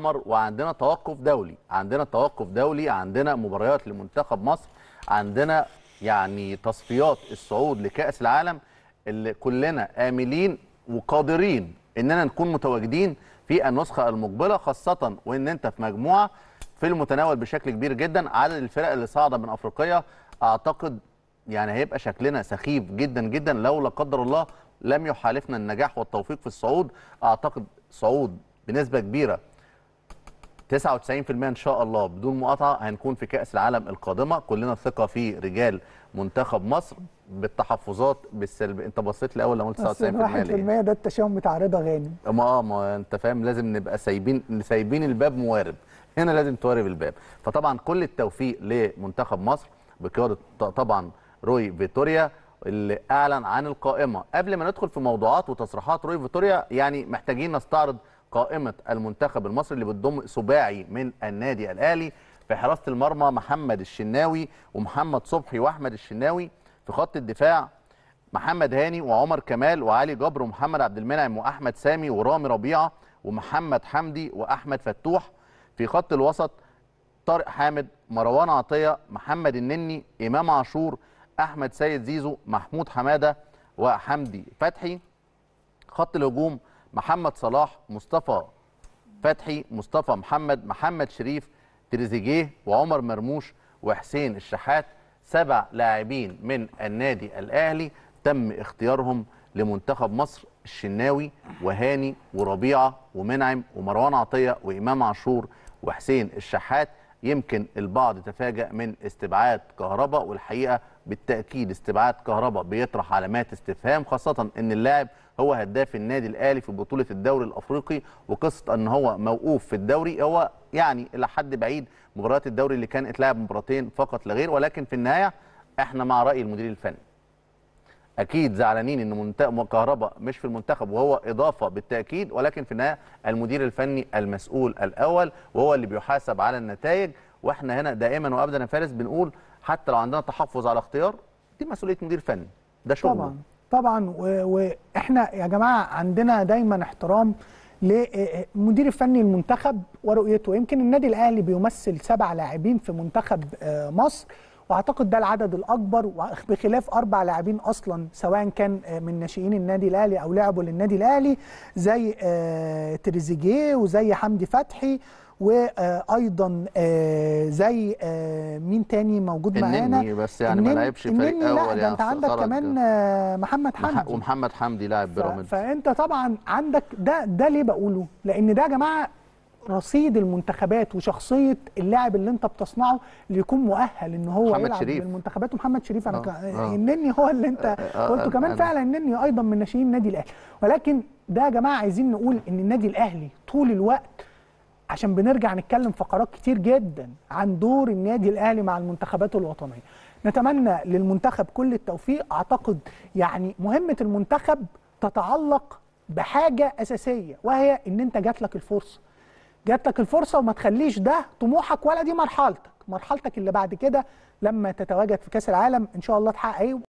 الاحمر وعندنا توقف دولي عندنا توقف دولي عندنا مباريات لمنتخب مصر عندنا يعني تصفيات الصعود لكاس العالم اللي كلنا املين وقادرين اننا نكون متواجدين في النسخه المقبله خاصه وان انت في مجموعه في المتناول بشكل كبير جدا عدد الفرق اللي صاعده من افريقيا اعتقد يعني هيبقى شكلنا سخيف جدا جدا لو لا قدر الله لم يحالفنا النجاح والتوفيق في الصعود اعتقد صعود بنسبه كبيره 99% ان شاء الله بدون مقاطعه هنكون في كاس العالم القادمه كلنا ثقه في رجال منتخب مصر بالتحفظات بالسلب انت بصيت اول لما قلت 99% ليه؟ 1% ده التشاؤم بتاع رضا غانم ما اه ما انت فاهم لازم نبقى سايبين سايبين الباب موارب هنا لازم توارب الباب فطبعا كل التوفيق لمنتخب مصر بقياده طبعا روي فيتوريا اللي اعلن عن القائمه قبل ما ندخل في موضوعات وتصريحات روي فيتوريا يعني محتاجين نستعرض قائمه المنتخب المصري اللي بتضم سباعي من النادي الاهلي في حراسه المرمى محمد الشناوي ومحمد صبحي واحمد الشناوي في خط الدفاع محمد هاني وعمر كمال وعلي جبر ومحمد عبد المنعم واحمد سامي ورامي ربيعه ومحمد حمدي واحمد فتوح في خط الوسط طارق حامد مروان عطيه محمد النني امام عاشور احمد سيد زيزو محمود حماده وحمدي فتحي خط الهجوم محمد صلاح مصطفى فتحي مصطفى محمد محمد شريف تريزيجيه وعمر مرموش وحسين الشحات سبع لاعبين من النادي الاهلي تم اختيارهم لمنتخب مصر الشناوي وهاني وربيعه ومنعم ومروان عطيه وامام عاشور وحسين الشحات يمكن البعض تفاجأ من استبعاد كهرباء والحقيقة بالتأكيد استبعاد كهرباء بيطرح علامات استفهام خاصة أن اللاعب هو هداف النادي الأهلي في بطولة الدوري الأفريقي وقصة أن هو موقوف في الدوري هو يعني إلى حد بعيد مباريات الدوري اللي كان اتلعب مباراتين فقط لا غير ولكن في النهاية احنا مع رأي المدير الفني اكيد زعلانين ان منتخب كهربا مش في المنتخب وهو اضافه بالتاكيد ولكن في النهايه المدير الفني المسؤول الاول وهو اللي بيحاسب على النتائج واحنا هنا دائما وابدا يا فارس بنقول حتى لو عندنا تحفظ على اختيار دي مسؤوليه مدير فني ده شغله طبعا طبعا واحنا يا جماعه عندنا دايما احترام للمدير الفني المنتخب ورؤيته يمكن النادي الاهلي بيمثل سبع لاعبين في منتخب آه، مصر واعتقد ده العدد الاكبر بخلاف اربع لاعبين اصلا سواء كان آه، من ناشئين النادي الاهلي او لعبوا للنادي الاهلي زي آه، تريزيجيه وزي حمدي فتحي وايضا آه، زي مين تاني موجود معانا النني بس يعني ما لعبش فريق اول لا ده يعني انت عندك كمان محمد حمدي ومحمد حمدي لاعب بيراميدز فانت طبعا عندك ده ده ليه بقوله لان ده يا جماعه رصيد المنتخبات وشخصيه اللاعب اللي انت بتصنعه اللي يكون مؤهل ان هو محمد يلعب شريف. المنتخبات ومحمد شريف انا انني آه، آه. النني هو اللي انت آه، قلته كمان فعلا النني ايضا من ناشئين النادي الاهلي ولكن ده يا جماعه عايزين نقول ان النادي الاهلي طول الوقت عشان بنرجع نتكلم فقرات كتير جدا عن دور النادي الاهلي مع المنتخبات الوطنيه نتمنى للمنتخب كل التوفيق اعتقد يعني مهمه المنتخب تتعلق بحاجه اساسيه وهي ان انت جات لك الفرصه جات لك الفرصه وما تخليش ده طموحك ولا دي مرحلتك مرحلتك اللي بعد كده لما تتواجد في كاس العالم ان شاء الله تحقق ايه